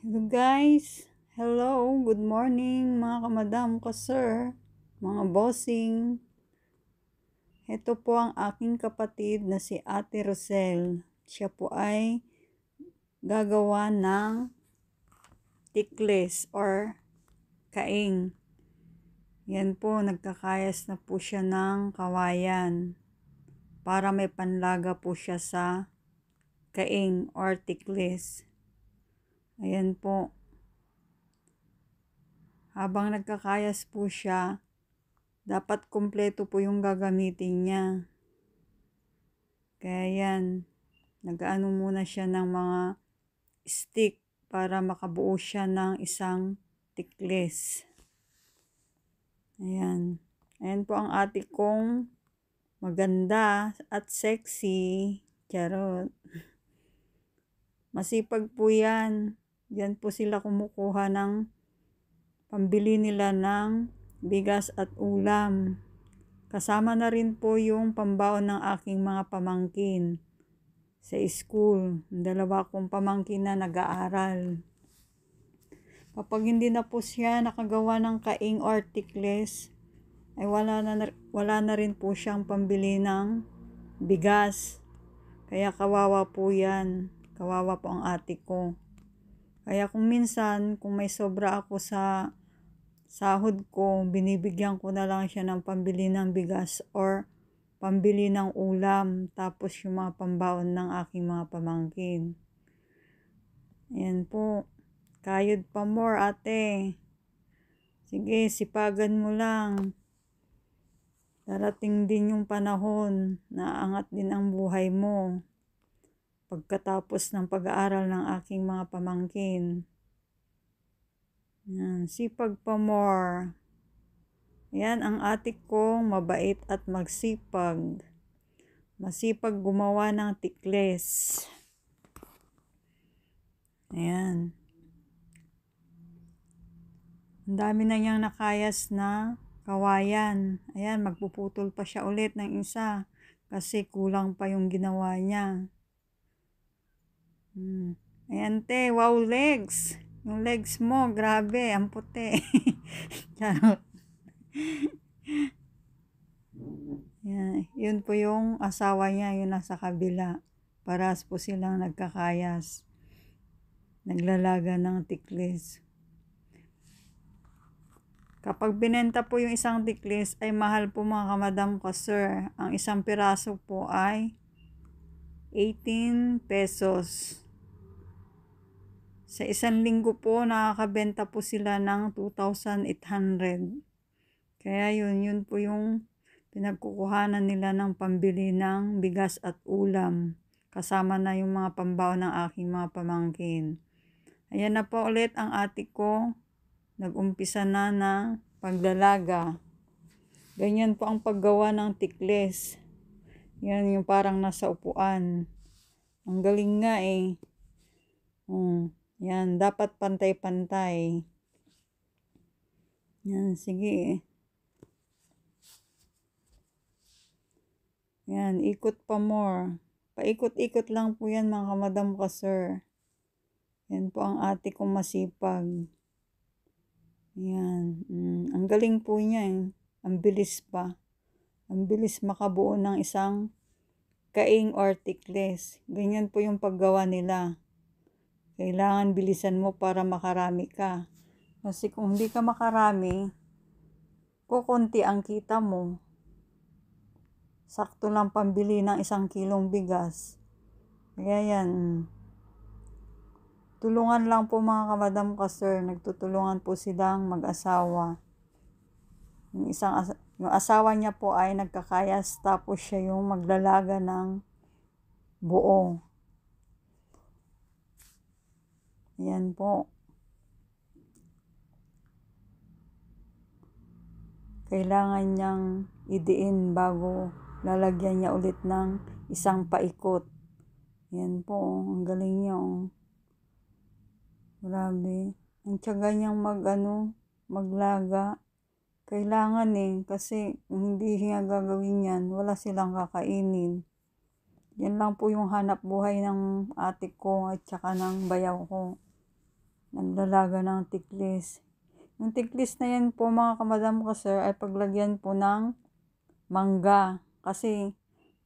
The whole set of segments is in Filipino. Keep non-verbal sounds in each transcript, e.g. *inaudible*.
Hello guys, hello, good morning mga kamadam, ka sir, mga bossing. Ito po ang aking kapatid na si Ate Rosel. Siya po ay gagawa ng tikles or kaing. Yan po, nagkakayas na po siya ng kawayan para may panlaga po siya sa kaing or tiklis. Ayan po. Habang nagkakayas po siya, dapat kumpleto po yung gagamitin niya. Kaya yan, nag-ano muna siya ng mga stick para makabuo siya ng isang tikles. Ayan. Ayan po ang ate kong maganda at sexy. Charot. *laughs* Masipag po yan. Diyan po sila kumukuha ng pambili nila ng bigas at ulam. Kasama na rin po yung pambaon ng aking mga pamangkin sa school. Dalawa kong pamangkin na nag-aaral. Kapag hindi na po siya nakagawa ng kaing articles, ay wala na, wala na rin po siyang pambili ng bigas. Kaya kawawa po yan. Kawawa po ang ate ko. Kaya kung minsan, kung may sobra ako sa sahod ko, binibigyan ko na lang siya ng pambili ng bigas or pambili ng ulam, tapos yung mga pambaon ng aking mga pamangkin. Ayan po. Kayod pa more, ate. Sige, sipagan mo lang. Darating din yung panahon na angat din ang buhay mo pagkatapos ng pag-aaral ng aking mga pamangkin. Yan, sipag pa more. Yan ang atik kong mabait at magsipag. Masipag gumawa ng tikles. Ayan. Ang dami na niyang nakayas na kawayan. Ayan, magpuputol pa siya ulit ng isa kasi kulang pa yung ginawa niya. Mm. Ayan te, wow legs. Yung legs mo, grabe, ang puti. *laughs* Charot. Yan. Yun po yung asawa niya, yun nasa kabila. Paras po silang nagkakayas. Naglalaga ng tiklis. Kapag binenta po yung isang tiklis, ay mahal po mga kamadam ko, sir. Ang isang piraso po ay 18 pesos. Sa isang linggo po, nakakabenta po sila ng 2,800. Kaya yun, yun po yung pinagkukuhanan nila ng pambili ng bigas at ulam. Kasama na yung mga pambaw ng aking mga pamangkin. Ayan na po ulit ang ate ko. Nag-umpisa na na paglalaga. Ganyan po ang paggawa ng tikles. Yan yung parang nasa upuan. Ang galing nga eh. Hmm. Yan, dapat pantay-pantay. Yan, sige. Yan, ikot pa more. Paikot-ikot lang po yan mga kamadam ka sir. Yan po ang ate kong masipag. Yan. Mm, ang galing po niya eh. Ang bilis pa. Ang bilis makabuo ng isang kaing or tickles. Ganyan po yung paggawa nila. Kailangan bilisan mo para makarami ka. Kasi kung hindi ka makarami, kukunti ang kita mo. Sakto lang pambili ng isang kilong bigas. Kaya yan. Tulungan lang po mga kamadam ka sir. Nagtutulungan po silang mag-asawa. Yung isang as- yung asawa niya po ay nagkakayas tapos siya yung maglalaga ng buo. Ayan po. Kailangan niyang idiin bago lalagyan niya ulit ng isang paikot. Ayan po. Ang galing niya. Oh. Grabe. Ang tiyaga niyang mag ano, maglaga. Kailangan eh. Kasi kung hindi niya gagawin yan, wala silang kakainin. Yan lang po yung hanap buhay ng ate ko at saka ng bayaw ko naglalaga ng tiklis. Yung tiklis na yan po mga kamadam ko sir ay paglagyan po ng mangga kasi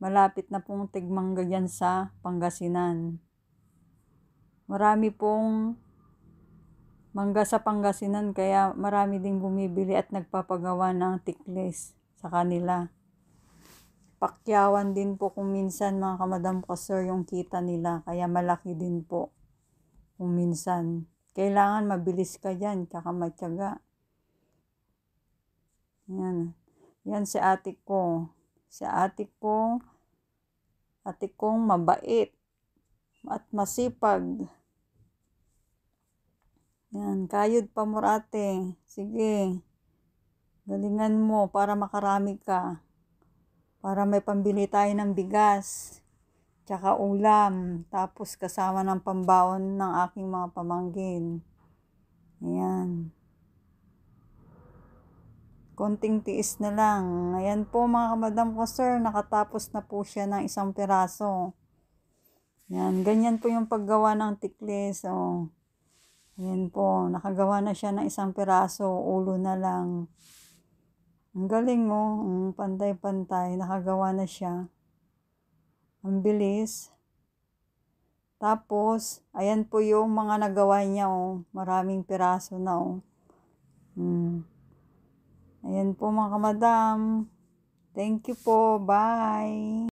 malapit na pong tigmangga yan sa Pangasinan. Marami pong mangga sa Pangasinan kaya marami ding bumibili at nagpapagawa ng tiklis sa kanila. Pakyawan din po kung minsan mga kamadam ko sir yung kita nila kaya malaki din po kung minsan. Kailangan mabilis ka dyan, tsaka matyaga. Yan. Yan si ate ko. Si ate ko, ate kong mabait at masipag. Yan, kayod pa mo ate. Sige. Galingan mo para makarami ka. Para may pambili tayo ng bigas tsaka ulam, tapos kasama ng pambaon ng aking mga pamangkin. Ayan. Konting tiis na lang. Ayan po mga kamadam ko sir, nakatapos na po siya ng isang piraso. Ayan, ganyan po yung paggawa ng tiklis. Oh. Ayan po, nakagawa na siya ng isang piraso, ulo na lang. Ang galing mo, oh. pantay-pantay, nakagawa na siya. Ang bilis. Tapos, ayan po yung mga nagawa niya, oh. Maraming piraso na, oh. Hmm. Ayan po mga kamadam. Thank you po. Bye.